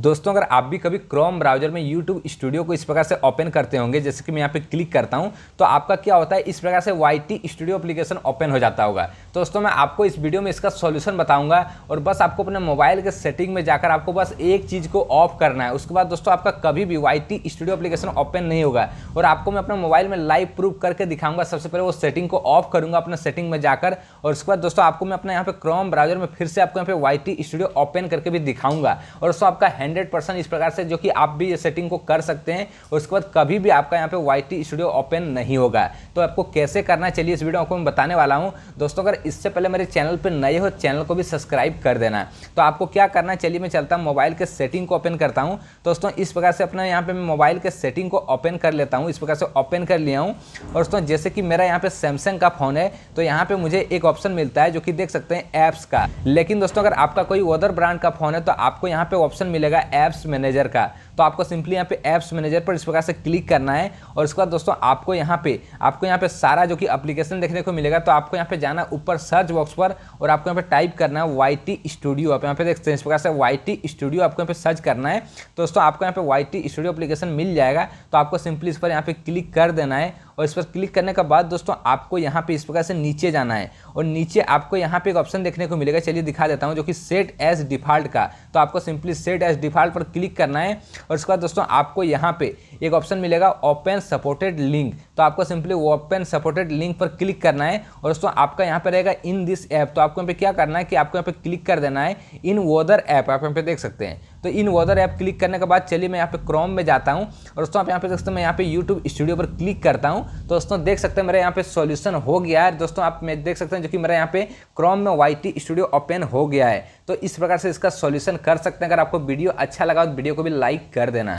दोस्तों अगर आप भी कभी क्रोम ब्राउजर में यूट्यूब स्टूडियो को इस प्रकार से ओपन करते होंगे जैसे कि मैं यहाँ पे क्लिक करता हूँ तो आपका क्या होता है इस प्रकार से Y T studio application open हो जाता होगा तो दोस्तों मैं आपको इस वीडियो में इसका सॉल्यूशन बताऊंगा और बस आपको अपने मोबाइल के सेटिंग में जाकर आपको बस एक चीज़ को ऑफ करना है उसके बाद दोस्तों आपका कभी भी Y T studio application open नहीं होगा और आपको मैं अपने मोबाइल में लाइव प्रूफ करके दिखाऊंगा सबसे पहले वो सेटिंग को ऑफ करूँगा अपने सेटिंग में जाकर और उसके बाद दोस्तों आपको मैं अपने यहाँ पे क्रोम ब्राउजर में फिर से आपको यहाँ पे वाई टी स्टूडियो ओपन करके भी दिखाऊंगा और दोस्तों आपका हंड्रेड परसेंट इस प्रकार से जो कि आप भी सेटिंग को कर सकते हैं उसके बाद कभी भी आपका यहाँ पे वाई स्टूडियो ओपन नहीं होगा तो आपको कैसे करना है चलिए इस वीडियो को मैं बताने वाला हूँ दोस्तों अगर इससे पहले मेरे चैनल पर नए हो चैनल को भी सब्सक्राइब कर देना तो आपको क्या करना है चलिए मैं चलता हूँ मोबाइल के सेटिंग को ओपन करता हूँ दोस्तों इस प्रकार से अपना यहाँ पर मैं मोबाइल के सेटिंग को ओपन कर लेता हूँ इस प्रकार से ओपन कर लिया हूँ और दोस्तों जैसे कि मेरा यहाँ पर सैमसंग का फ़ोन है तो यहाँ पर मुझे एक ऑप्शन मिलता है जो कि देख सकते हैं ऐप्स का लेकिन दोस्तों अगर आपका कोई अदर ब्रांड का फ़ोन है तो आपको यहाँ पर ऑप्शन मिलेगा जाएगा ऐप्स मैनेजर का तो आपको सिंपली यहाँ पे ऐप्स मैनेजर पर इस प्रकार से क्लिक करना है और उसके बाद दोस्तों आपको यहाँ पे आपको यहाँ पे सारा जो कि अप्लीकेशन देखने को मिलेगा तो आपको यहाँ पे जाना ऊपर सर्च बॉक्स पर और आपको यहाँ पे टाइप करना है वाई टी स्टूडियो आप यहाँ पे देखते हैं इस प्रकार से वाई टी स्टूडियो आपको यहाँ पे सर्च करना है तो दोस्तों आपको यहाँ पे वाई टी स्टूडियो अप्लीकेशन मिल जाएगा तो आपको सिंपली इस पर यहाँ पे क्लिक कर देना है और इस पर क्लिक करने के बाद दोस्तों आपको यहाँ पे इस प्रकार से नीचे जाना है और नीचे आपको यहाँ पे एक ऑप्शन देखने को मिलेगा चलिए दिखा देता हूँ जो कि सेट एज डिफ़ॉल्ट का तो आपको सिंपली सेट एज डिफ़ॉल्ट पर क्लिक करना है और उसके बाद दोस्तों आपको यहाँ पे एक ऑप्शन मिलेगा ओपन सपोर्टेड लिंक तो आपको सिंपली ओपन सपोर्टेड लिंक पर क्लिक करना है और दोस्तों आपका यहाँ पर रहेगा इन दिस ऐप तो आपको यहाँ पे क्या करना है कि आपको यहाँ पे क्लिक कर देना है इन वोदर ऐप आप यहाँ पे देख सकते हैं तो इन वदर ऐप क्लिक करने के बाद चलिए मैं यहाँ पे क्रोम में जाता हूँ और दोस्तों आप यहाँ पे देख सकते हैं मैं यहाँ पे यूट्यूब स्टूडियो पर क्लिक करता हूँ तो दोस्तों देख सकते हैं मेरा यहाँ पे सॉल्यूशन हो गया है दोस्तों आप मैं देख सकते हैं जो कि मेरा यहाँ पे क्रोम में वाई स्टूडियो ओपन हो गया है तो इस प्रकार से इसका सोल्यूशन कर सकते हैं अगर आपको वीडियो अच्छा लगा तो वीडियो को भी लाइक कर देना